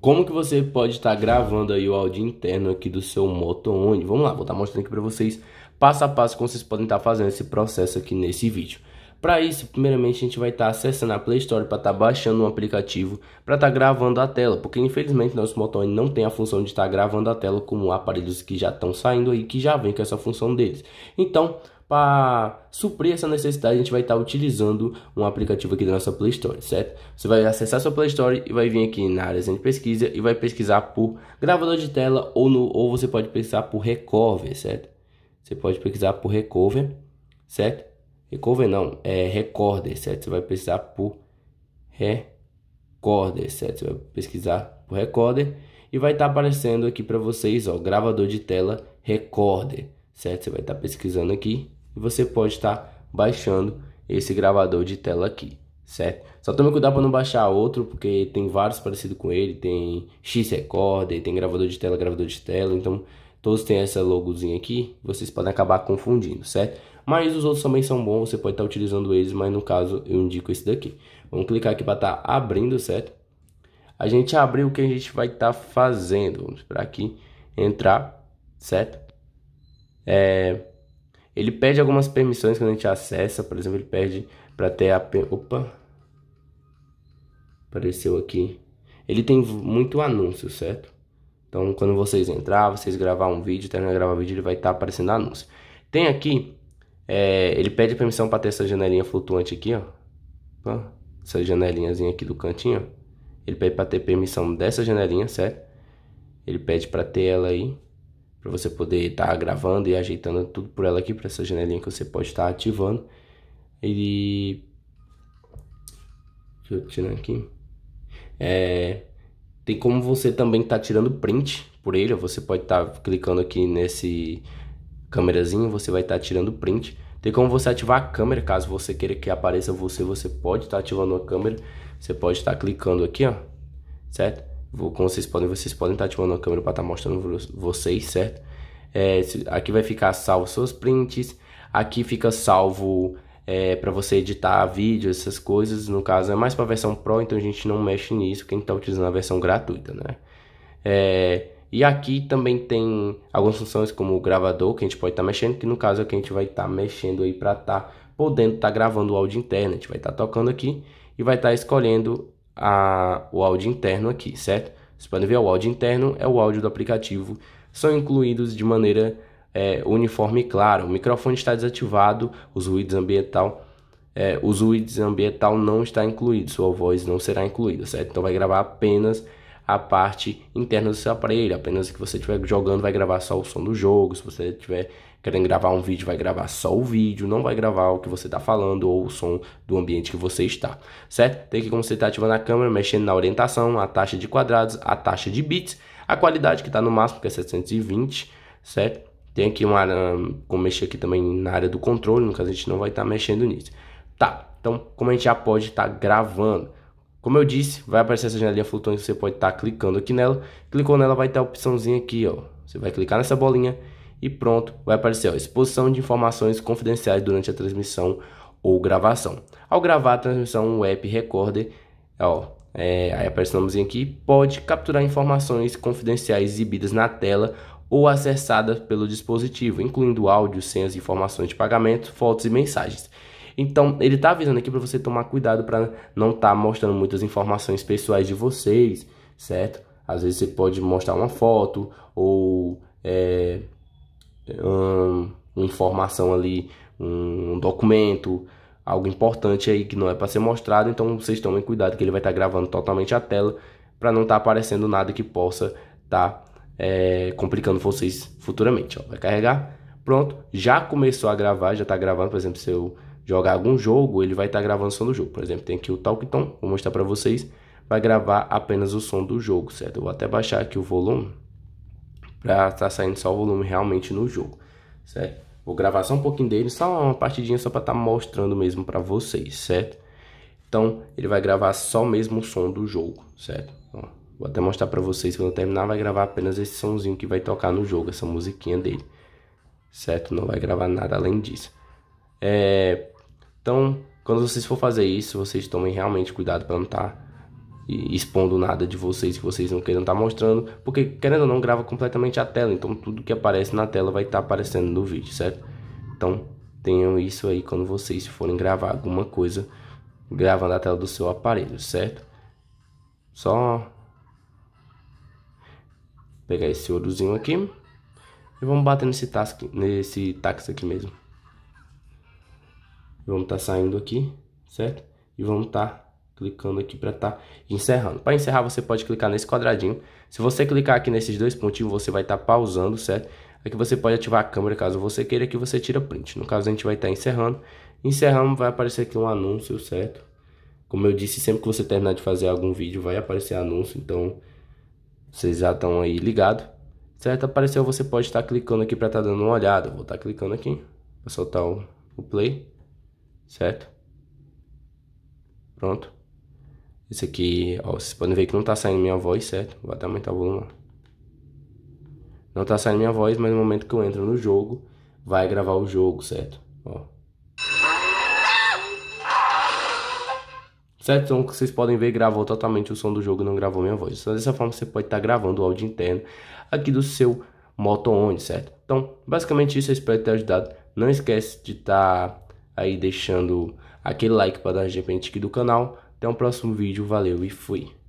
Como que você pode estar gravando aí o áudio interno aqui do seu moto One? Vamos lá, vou estar mostrando aqui para vocês passo a passo como vocês podem estar fazendo esse processo aqui nesse vídeo. Para isso, primeiramente a gente vai estar acessando a Play Store para estar baixando um aplicativo para estar gravando a tela, porque infelizmente nosso Moto One não tem a função de estar gravando a tela como aparelhos que já estão saindo aí, que já vem com essa função deles. Então, para suprir essa necessidade, a gente vai estar tá utilizando um aplicativo aqui da nossa Play Store, certo? Você vai acessar sua Play Store e vai vir aqui na área de pesquisa e vai pesquisar por gravador de tela ou, no, ou você pode pesquisar por recover, certo? Você pode pesquisar por recover, certo? Recover não, é recorder, certo? Você vai pesquisar por recorder, certo? Você vai pesquisar por recorder e vai estar tá aparecendo aqui para vocês, ó, gravador de tela recorder, certo? Você vai estar pesquisando aqui você pode estar tá baixando esse gravador de tela aqui, certo? Só tome cuidado para não baixar outro, porque tem vários parecidos com ele, tem X Recorder, tem gravador de tela, gravador de tela, então todos têm essa logozinha aqui, vocês podem acabar confundindo, certo? Mas os outros também são bons, você pode estar tá utilizando eles, mas no caso eu indico esse daqui. Vamos clicar aqui para estar tá abrindo, certo? A gente abriu o que a gente vai estar fazendo, vamos para aqui entrar, certo? É, ele pede algumas permissões quando a gente acessa, por exemplo, ele pede para ter a... Opa! Apareceu aqui. Ele tem muito anúncio, certo? Então, quando vocês entrar, vocês gravar um vídeo, terminar de gravar um vídeo, ele vai estar tá aparecendo anúncio. Tem aqui, é, ele pede permissão para ter essa janelinha flutuante aqui, ó. Essa janelinhazinha aqui do cantinho. Ele pede para ter permissão dessa janelinha, certo? Ele pede para ter ela aí para você poder estar tá gravando e ajeitando tudo por ela aqui para essa janelinha que você pode estar tá ativando. Ele Deixa eu tirar aqui. É, tem como você também estar tá tirando print por ele, você pode estar tá clicando aqui nesse câmerazinho, você vai estar tá tirando print. Tem como você ativar a câmera, caso você queira que apareça você, você pode estar tá ativando a câmera. Você pode estar clicando aqui, ó, certo? como vocês podem, vocês podem estar ativando a câmera para estar tá mostrando vocês, certo? É, aqui vai ficar salvo seus prints, aqui fica salvo é, para você editar vídeo, essas coisas. No caso é mais para a versão Pro, então a gente não mexe nisso, quem está utilizando a versão gratuita, né? É, e aqui também tem algumas funções como o gravador que a gente pode estar tá mexendo, que no caso é que a gente vai estar tá mexendo aí para estar tá podendo estar tá gravando o áudio interno. A gente vai estar tá tocando aqui e vai estar escolhendo a, o áudio interno aqui, certo? Vocês podem ver, o áudio interno é o áudio do aplicativo, são incluídos de maneira é, uniforme e clara. O microfone está desativado, os ruídos ambiental, é, os ruídos ambiental não está incluído, sua voz não será incluída, certo? Então vai gravar apenas a parte interna do seu aparelho. Apenas que você estiver jogando, vai gravar só o som do jogo. Se você estiver querendo gravar um vídeo, vai gravar só o vídeo, não vai gravar o que você está falando ou o som do ambiente que você está, certo? Tem que, como você está ativando a câmera, mexendo na orientação, a taxa de quadrados, a taxa de bits, a qualidade que está no máximo, que é 720, certo? Tem aqui uma como mexer aqui também na área do controle, no caso a gente não vai estar tá mexendo nisso. Tá, então como a gente já pode estar tá gravando? Como eu disse, vai aparecer essa janelinha flutuante, você pode estar tá clicando aqui nela. Clicou nela, vai ter a opçãozinha aqui, ó. Você vai clicar nessa bolinha e pronto, vai aparecer, ó, exposição de informações confidenciais durante a transmissão ou gravação. Ao gravar a transmissão, o app Recorder, ó, é, aí aparece o aqui, pode capturar informações confidenciais exibidas na tela ou acessadas pelo dispositivo, incluindo áudio, senhas, informações de pagamento, fotos e mensagens. Então, ele está avisando aqui para você tomar cuidado para não estar tá mostrando muitas informações pessoais de vocês, certo? Às vezes você pode mostrar uma foto ou é, uma informação ali, um documento, algo importante aí que não é para ser mostrado. Então, vocês tomem cuidado que ele vai estar tá gravando totalmente a tela para não estar tá aparecendo nada que possa estar tá, é, complicando vocês futuramente. Ó. Vai carregar, pronto, já começou a gravar, já está gravando, por exemplo, seu jogar algum jogo, ele vai estar tá gravando o som do jogo. Por exemplo, tem aqui o Talkton, vou mostrar para vocês, vai gravar apenas o som do jogo, certo? Eu vou até baixar aqui o volume para estar tá saindo só o volume realmente no jogo, certo? Vou gravar só um pouquinho dele, só uma partidinha só para estar tá mostrando mesmo para vocês, certo? Então, ele vai gravar só mesmo o som do jogo, certo? Ó, vou até mostrar para vocês quando terminar, vai gravar apenas esse somzinho que vai tocar no jogo, essa musiquinha dele, certo? Não vai gravar nada além disso. É, então, quando vocês for fazer isso, vocês tomem realmente cuidado para não estar tá expondo nada de vocês que vocês não queiram estar tá mostrando, porque querendo ou não grava completamente a tela, então tudo que aparece na tela vai estar tá aparecendo no vídeo, certo? Então, tenham isso aí quando vocês forem gravar alguma coisa gravando a tela do seu aparelho, certo? Só pegar esse ourozinho aqui e vamos bater nesse táxi, nesse táxi aqui mesmo. Vamos estar tá saindo aqui, certo? E vamos estar tá clicando aqui para estar tá encerrando. Para encerrar, você pode clicar nesse quadradinho. Se você clicar aqui nesses dois pontinhos, você vai estar tá pausando, certo? Aqui você pode ativar a câmera caso você queira que você tira print. No caso, a gente vai estar tá encerrando. Encerrando, vai aparecer aqui um anúncio, certo? Como eu disse, sempre que você terminar de fazer algum vídeo, vai aparecer anúncio. Então, vocês já estão aí ligados. Certo? Apareceu, você pode estar tá clicando aqui para estar tá dando uma olhada. Vou estar clicando aqui para soltar o, o play certo? Pronto. Esse aqui, ó, vocês podem ver que não tá saindo minha voz, certo? Vou até aumentar o volume. Não tá saindo minha voz, mas no momento que eu entro no jogo, vai gravar o jogo, certo? Ó. Certo? Então, vocês podem ver, gravou totalmente o som do jogo e não gravou minha voz. Então, dessa forma, você pode estar tá gravando o áudio interno aqui do seu Moto Onde, certo? Então, basicamente isso. Eu espero ter ajudado. Não esquece de estar... Tá aí deixando aquele like para dar uma de repente aqui do canal. Até o um próximo vídeo, valeu e fui!